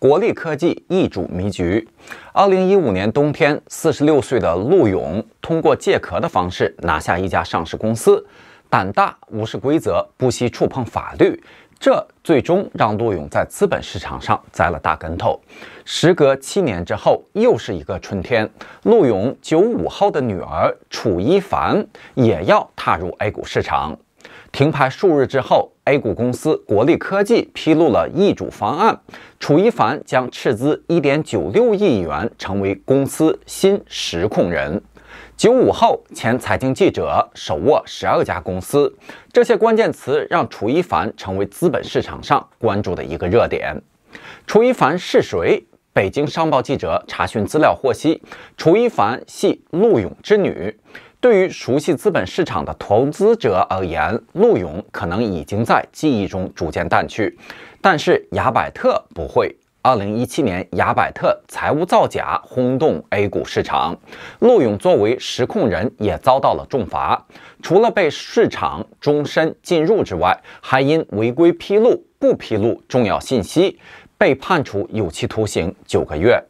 国力科技易主迷局。二零一五年冬天，四十六岁的陆勇通过借壳的方式拿下一家上市公司，胆大无视规则，不惜触碰法律，这最终让陆勇在资本市场上栽了大跟头。时隔七年之后，又是一个春天，陆勇九五后的女儿楚一凡也要踏入 A 股市场。停牌数日之后，A 股公司国力科技披露了易主方案，楚一凡将斥资1.96亿元成为公司新实控人。九五后前财经记者手握十二家公司，这些关键词让楚一凡成为资本市场上关注的一个热点。楚一凡是谁？北京商报记者查询资料获悉，楚一凡系陆勇之女。对于熟悉资本市场的投资者而言，陆勇可能已经在记忆中逐渐淡去，但是雅百特不会。二零一七年，雅百特财务造假轰动 A 股市场，陆勇作为实控人也遭到了重罚，除了被市场终身禁入之外，还因违规披露不披露重要信息，被判处有期徒刑九个月。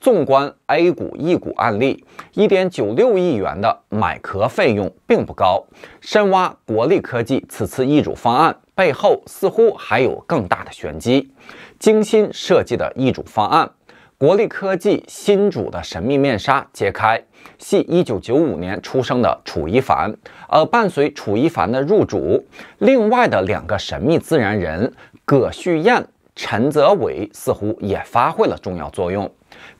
纵观 A 股一股案例，一点九六亿元的买壳费用并不高。深挖国力科技此次易主方案背后，似乎还有更大的玄机。精心设计的易主方案，国力科技新主的神秘面纱揭开，系一九九五年出生的楚一凡。而伴随楚一凡的入主，另外的两个神秘自然人葛旭燕、陈泽伟似乎也发挥了重要作用。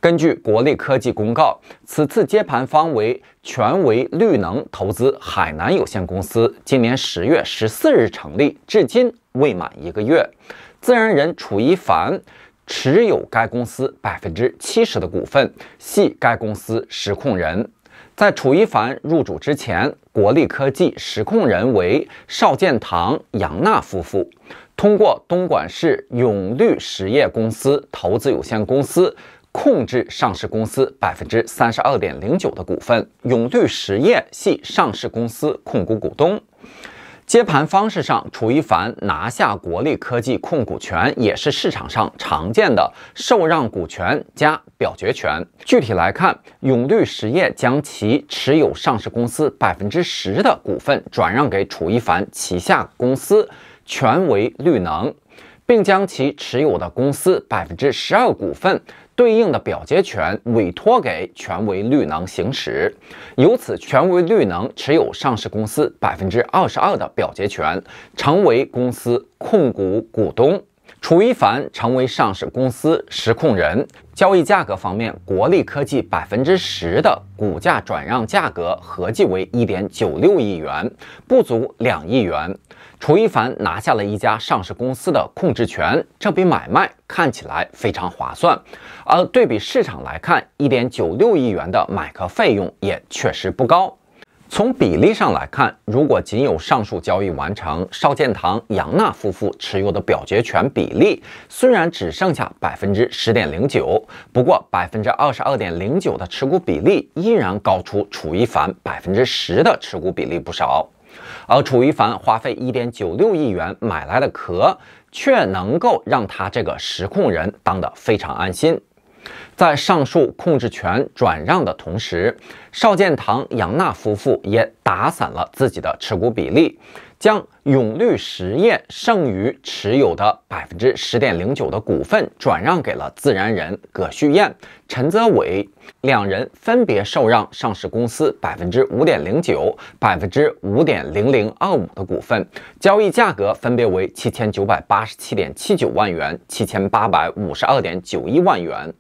根据国力科技公告，此次接盘方为全维绿能投资海南有限公司，今年十月十四日成立，至今未满一个月。自然人楚一凡持有该公司百分之七十的股份，系该公司实控人。在楚一凡入主之前，国力科技实控人为邵建堂、杨娜夫妇，通过东莞市永绿实业公司投资有限公司。控制上市公司百分之三十二点零九的股份，永绿实业系上市公司控股股东。接盘方式上，楚一凡拿下国力科技控股权也是市场上常见的受让股权加表决权。具体来看，永绿实业将其持有上市公司百分之十的股份转让给楚一凡旗下公司全为绿能，并将其持有的公司百分之十二股份。对应的表决权委托给权威绿能行使，由此权威绿能持有上市公司百分之二十二的表决权，成为公司控股股东。楚一凡成为上市公司实控人。交易价格方面，国力科技百分之十的股价转让价格合计为一点九六亿元，不足两亿元。楚一凡拿下了一家上市公司的控制权，这笔买卖看起来非常划算。而对比市场来看，一点九六亿元的买壳费用也确实不高。从比例上来看，如果仅有上述交易完成，邵建堂、杨娜夫妇持有的表决权比例虽然只剩下百分之十点零九，不过百分之二十二点零九的持股比例依然高出楚一凡百分之十的持股比例不少。而楚一凡花费一点九六亿元买来的壳，却能够让他这个实控人当得非常安心。在上述控制权转让的同时，邵建堂、杨娜夫妇也打散了自己的持股比例。将永绿实业剩余持有的百分之十点零九的股份转让给了自然人葛旭燕、陈泽伟，两人分别受让上市公司百分之五点零九、百分之五点零零二五的股份，交易价格分别为七千九百八十七点七九万元、七千八百五十二点九一万元。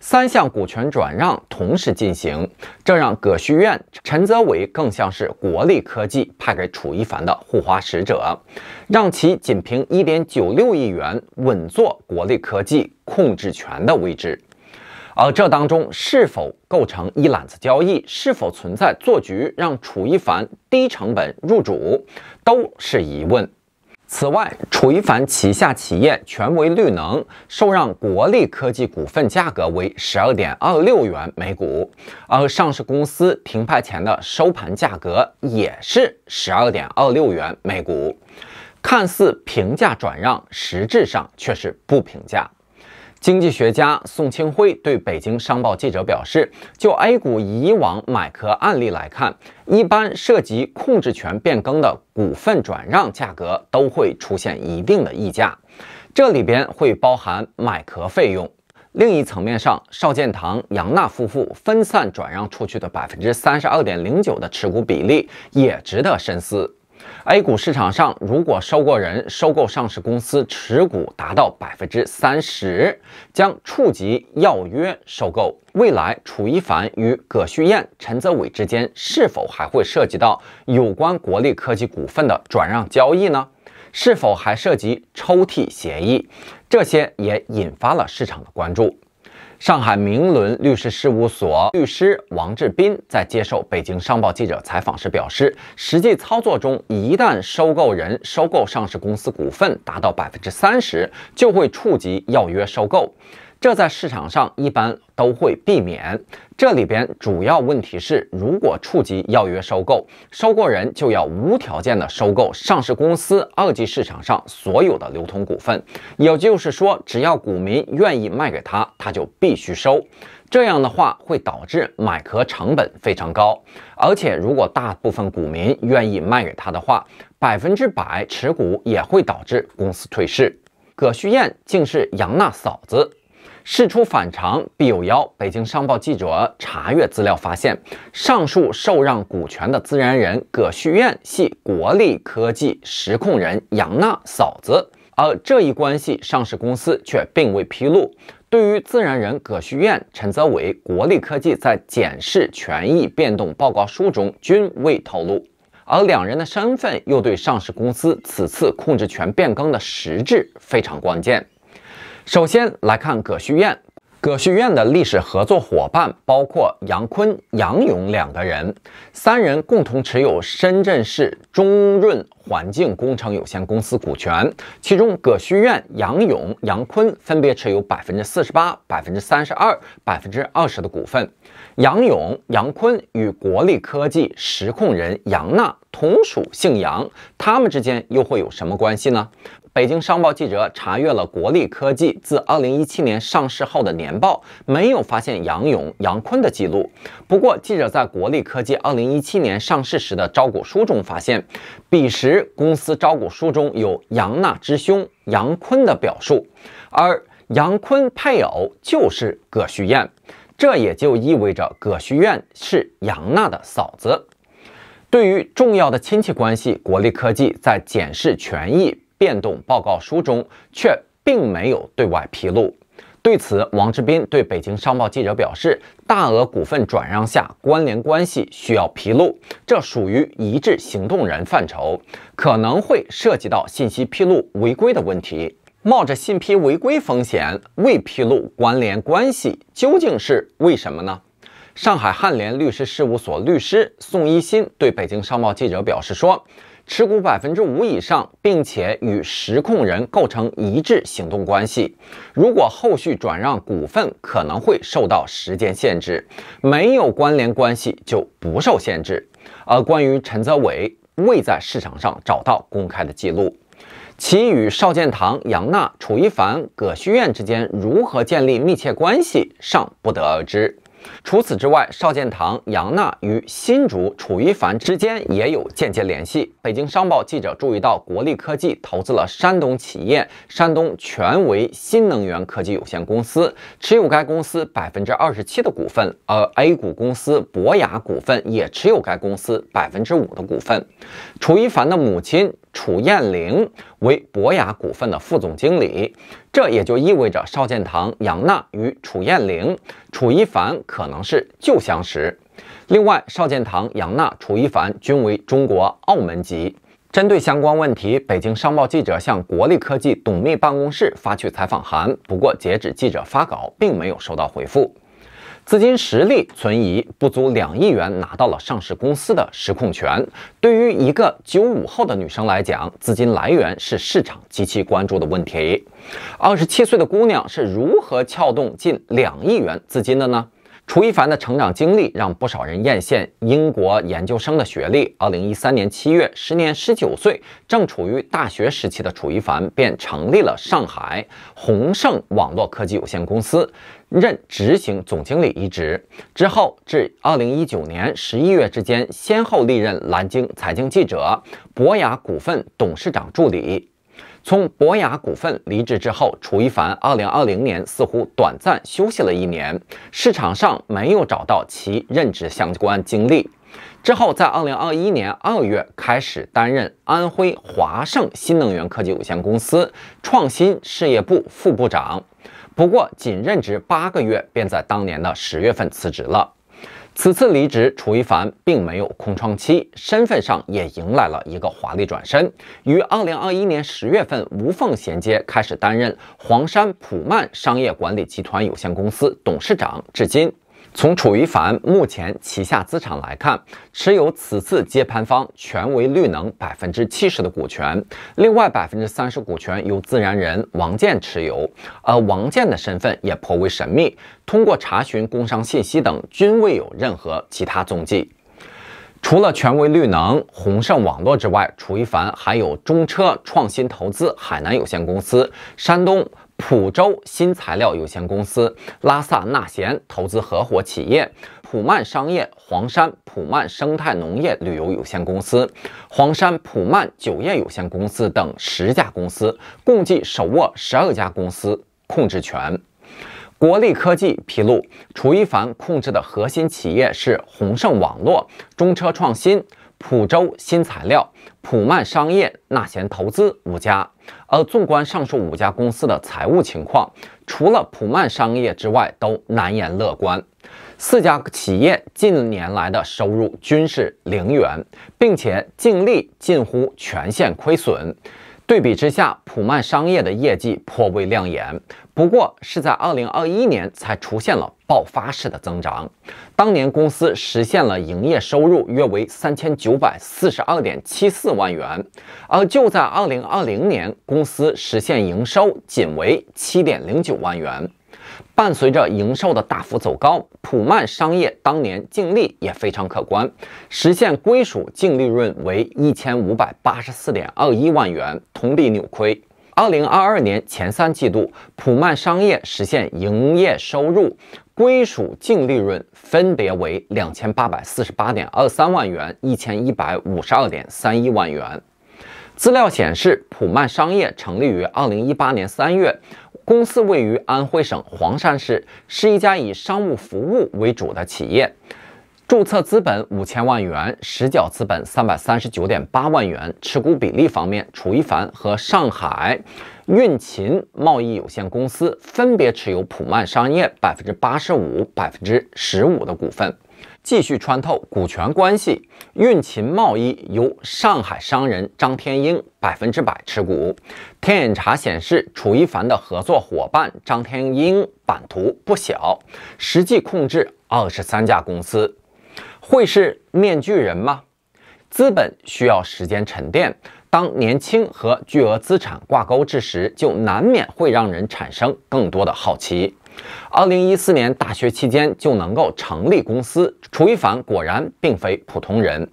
三项股权转让同时进行，这让葛旭苑、陈泽伟更像是国力科技派给楚一凡的护花使者，让其仅凭一点九六亿元稳坐国力科技控制权的位置。而这当中是否构成一揽子交易，是否存在做局让楚一凡低成本入主，都是疑问。此外，楚一凡旗下企业全威绿能受让国力科技股份价格为十二点二六元每股，而上市公司停牌前的收盘价格也是十二点二六元每股，看似平价转让，实质上却是不平价。经济学家宋清辉对北京商报记者表示，就 A 股以往买壳案例来看，一般涉及控制权变更的股份转让价格都会出现一定的溢价，这里边会包含买壳费用。另一层面上，邵建堂、杨娜夫妇分散转让出去的百分之三十二点零九的持股比例也值得深思。A 股市场上，如果收购人收购上市公司持股达到百分之三十，将触及要约收购。未来，楚一凡与葛旭燕、陈泽伟之间是否还会涉及到有关国力科技股份的转让交易呢？是否还涉及抽屉协议？这些也引发了市场的关注。上海明伦律师事务所律师王志斌在接受北京商报记者采访时表示，实际操作中，一旦收购人收购上市公司股份达到百分之三十，就会触及要约收购。这在市场上一般都会避免。这里边主要问题是，如果触及要约收购，收购人就要无条件的收购上市公司二级市场上所有的流通股份，也就是说，只要股民愿意卖给他，他就必须收。这样的话会导致买壳成本非常高，而且如果大部分股民愿意卖给他的话，百分之百持股也会导致公司退市。葛旭燕竟是杨娜嫂子。事出反常必有妖。北京商报记者查阅资料发现，上述受让股权的自然人葛旭燕系国力科技实控人杨娜嫂子，而这一关系上市公司却并未披露。对于自然人葛旭燕、陈泽伟，国力科技在检视权益变动报告书中均未透露，而两人的身份又对上市公司此次控制权变更的实质非常关键。首先来看葛旭艳，葛旭艳的历史合作伙伴包括杨坤、杨勇两个人，三人共同持有深圳市中润环境工程有限公司股权，其中葛旭艳、杨勇、杨坤分别持有百分之四十八、百分之三十二、百分之二十的股份。杨勇、杨坤与国力科技实控人杨娜同属姓杨，他们之间又会有什么关系呢？北京商报记者查阅了国力科技自2017年上市后的年报，没有发现杨勇、杨坤的记录。不过，记者在国力科技2017年上市时的招股书中发现，彼时公司招股书中有杨娜之兄杨坤的表述，而杨坤配偶就是葛旭燕，这也就意味着葛旭燕是杨娜的嫂子。对于重要的亲戚关系，国力科技在检视权益。变动报告书中却并没有对外披露。对此，王志斌对北京商报记者表示：“大额股份转让下关联关系需要披露，这属于一致行动人范畴，可能会涉及到信息披露违规的问题。冒着信披违规风险未披露关联关系，究竟是为什么呢？”上海汉联律师事务所律师宋一新对北京商报记者表示说。持股百分之五以上，并且与实控人构成一致行动关系。如果后续转让股份，可能会受到时间限制。没有关联关系就不受限制。而关于陈泽伟，未在市场上找到公开的记录，其与邵建堂、杨娜、楚一凡、葛旭苑之间如何建立密切关系，尚不得而知。除此之外，邵建堂、杨娜与新竹、楚一凡之间也有间接联系。北京商报记者注意到，国力科技投资了山东企业山东全维新能源科技有限公司，持有该公司百分之二十七的股份；而 A 股公司博雅股份也持有该公司百分之五的股份。楚一凡的母亲楚艳玲。为博雅股份的副总经理，这也就意味着邵建堂、杨娜与楚艳玲、楚一凡可能是旧相识。另外，邵建堂、杨娜、楚一凡均为中国澳门籍。针对相关问题，北京商报记者向国力科技董秘办公室发去采访函，不过截止记者发稿，并没有收到回复。资金实力存疑，不足两亿元拿到了上市公司的实控权。对于一个九五后的女生来讲，资金来源是市场极其关注的问题。二十七岁的姑娘是如何撬动近两亿元资金的呢？楚一凡的成长经历让不少人艳羡。英国研究生的学历，二零一三年七月，时年十九岁，正处于大学时期的楚一凡便成立了上海宏盛网络科技有限公司。任执行总经理一职之后，至2019年11月之间，先后历任蓝鲸财经记者、博雅股份董事长助理。从博雅股份离职之后，楚一凡2020年似乎短暂休息了一年，市场上没有找到其任职相关经历。之后，在2021年2月开始担任安徽华盛新能源科技有限公司创新事业部副部长。不过，仅任职八个月便在当年的十月份辞职了。此次离职，楚一凡并没有空窗期，身份上也迎来了一个华丽转身。于二零二一年十月份无缝衔接，开始担任黄山普曼商业管理集团有限公司董事长，至今。从楚一凡目前旗下资产来看，持有此次接盘方权威绿能百分之七十的股权，另外百分之三十股权由自然人王建持有，而王建的身份也颇为神秘，通过查询工商信息等，均未有任何其他踪迹。除了权威绿能、宏盛网络之外，楚一凡还有中车创新投资海南有限公司、山东。浦州新材料有限公司、拉萨纳贤投资合伙企业、普曼商业黄山普曼生态农业旅游有限公司、黄山普曼酒业有限公司等十家公司，共计手握十二家公司控制权。国力科技披露，楚一凡控制的核心企业是宏盛网络、中车创新。浦州新材料、普曼商业、纳贤投资五家，而纵观上述五家公司的财务情况，除了普曼商业之外，都难言乐观。四家企业近年来的收入均是零元，并且净利近乎全线亏损。对比之下，普曼商业的业绩颇为亮眼。不过是在2021年才出现了爆发式的增长，当年公司实现了营业收入约为3942.74万元，而就在2020年，公司实现营收仅为7.09万元。伴随着营收的大幅走高，普曼商业当年净利也非常可观，实现归属净利润为1584.21万元，同比扭亏。二零二二年前三季度，普曼商业实现营业收入、归属净利润分别为两千八百四十八点二三万元、一千一百五十二点三一万元。资料显示，普曼商业成立于二零一八年三月，公司位于安徽省黄山市，是一家以商务服务为主的企业。注册资本五千万元，实缴资本三百三十九点八万元。持股比例方面，楚一凡和上海运勤贸易有限公司分别持有普曼商业百分之八十五、百分之十五的股份。继续穿透股权关系，运勤贸易由上海商人张天英百分之百持股。天眼查显示，楚一凡的合作伙伴张天英版图不小，实际控制二十三家公司。会是面具人吗？资本需要时间沉淀，当年轻和巨额资产挂钩之时，就难免会让人产生更多的好奇。二零一四年大学期间就能够成立公司，楚一凡果然并非普通人。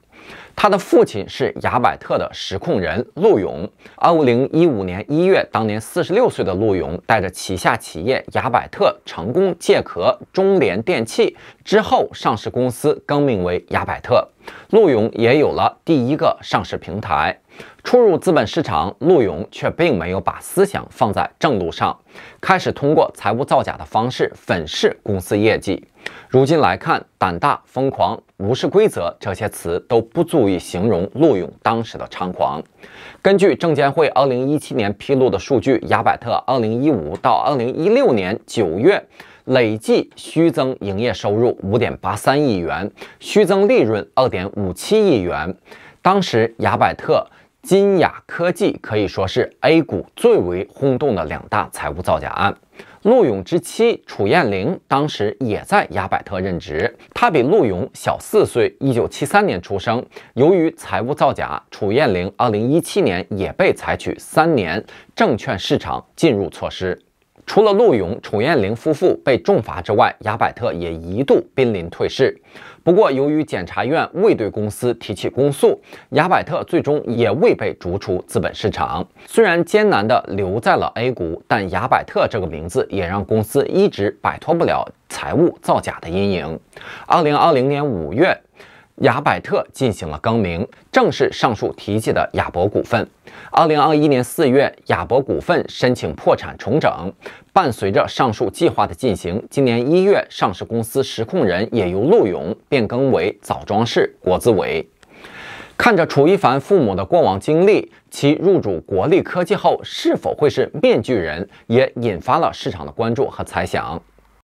他的父亲是雅百特的实控人陆勇。2015年1月，当年46岁的陆勇带着旗下企业雅百特成功借壳中联电器，之后，上市公司更名为雅百特，陆勇也有了第一个上市平台。初入资本市场，陆勇却并没有把思想放在正路上，开始通过财务造假的方式粉饰公司业绩。如今来看，胆大、疯狂、无视规则这些词都不足以形容陆勇当时的猖狂。根据证监会2017年披露的数据，雅百特2015到2016年9月累计虚增营业收入5.83亿元，虚增利润2.57亿元。当时，雅百特、金雅科技可以说是 A 股最为轰动的两大财务造假案。陆勇之妻楚艳玲当时也在雅百特任职，她比陆勇小四岁，一九七三年出生。由于财务造假，楚艳玲二零一七年也被采取三年证券市场禁入措施。除了陆勇、楚艳玲夫妇被重罚之外，雅百特也一度濒临退市。不过，由于检察院未对公司提起公诉，雅百特最终也未被逐出资本市场。虽然艰难地留在了 A 股，但雅百特这个名字也让公司一直摆脱不了财务造假的阴影。二零二零年五月，雅百特进行了更名，正式上述提及的雅博股份。二零二一年四月，雅博股份申请破产重整。伴随着上述计划的进行，今年一月，上市公司实控人也由陆勇变更为枣庄市国资委。看着楚一凡父母的过往经历，其入主国力科技后是否会是面具人，也引发了市场的关注和猜想。